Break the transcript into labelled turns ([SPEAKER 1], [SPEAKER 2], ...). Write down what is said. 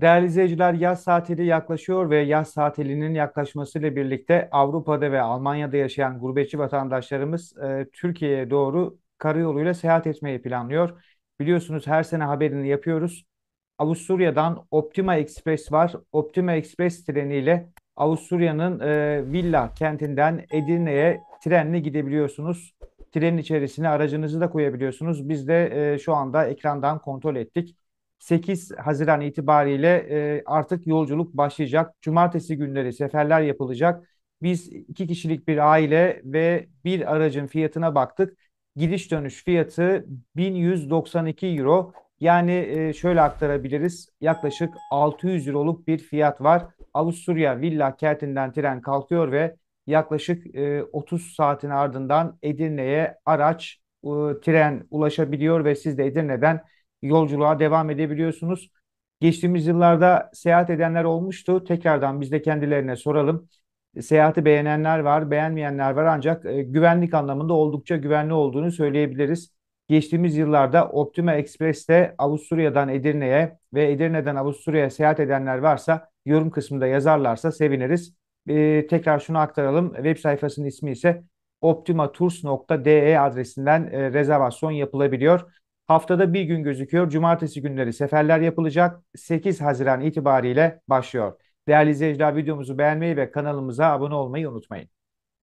[SPEAKER 1] Değerli izleyiciler yaz tatili yaklaşıyor ve yaz tatilinin yaklaşmasıyla birlikte Avrupa'da ve Almanya'da yaşayan gurbetçi vatandaşlarımız e, Türkiye'ye doğru karayoluyla seyahat etmeyi planlıyor. Biliyorsunuz her sene haberini yapıyoruz. Avusturya'dan Optima Express var. Optima Express treniyle Avusturya'nın e, Villa kentinden Edirne'ye trenle gidebiliyorsunuz. Trenin içerisine aracınızı da koyabiliyorsunuz. Biz de e, şu anda ekrandan kontrol ettik. 8 Haziran itibariyle e, artık yolculuk başlayacak. Cumartesi günleri seferler yapılacak. Biz iki kişilik bir aile ve bir aracın fiyatına baktık. Gidiş dönüş fiyatı 1192 euro. Yani e, şöyle aktarabiliriz. Yaklaşık 600 euroluk bir fiyat var. Avusturya Villa kentinden tren kalkıyor ve yaklaşık e, 30 saatin ardından Edirne'ye araç, e, tren ulaşabiliyor ve siz de Edirne'den yolculuğa devam edebiliyorsunuz. Geçtiğimiz yıllarda seyahat edenler olmuştu. Tekrardan biz de kendilerine soralım. Seyahati beğenenler var, beğenmeyenler var ancak e, güvenlik anlamında oldukça güvenli olduğunu söyleyebiliriz. Geçtiğimiz yıllarda Optima Express'te Avusturya'dan Edirne'ye ve Edirne'den Avusturya'ya seyahat edenler varsa yorum kısmında yazarlarsa seviniriz. Ee, tekrar şunu aktaralım. Web sayfasının ismi ise optimatours.de adresinden e, rezervasyon yapılabiliyor. Haftada bir gün gözüküyor. Cumartesi günleri seferler yapılacak. 8 Haziran itibariyle başlıyor. Değerli izleyiciler videomuzu beğenmeyi ve kanalımıza abone olmayı unutmayın.